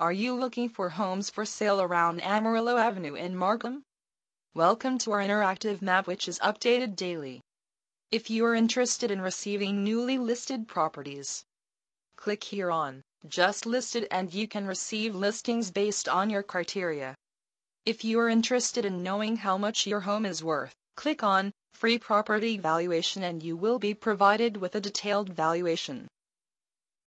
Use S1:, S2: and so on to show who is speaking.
S1: Are you looking for homes for sale around Amarillo Avenue in Markham? Welcome to our interactive map which is updated daily. If you are interested in receiving newly listed properties, click here on Just Listed and you can receive listings based on your criteria. If you are interested in knowing how much your home is worth, click on Free Property Valuation and you will be provided with a detailed valuation.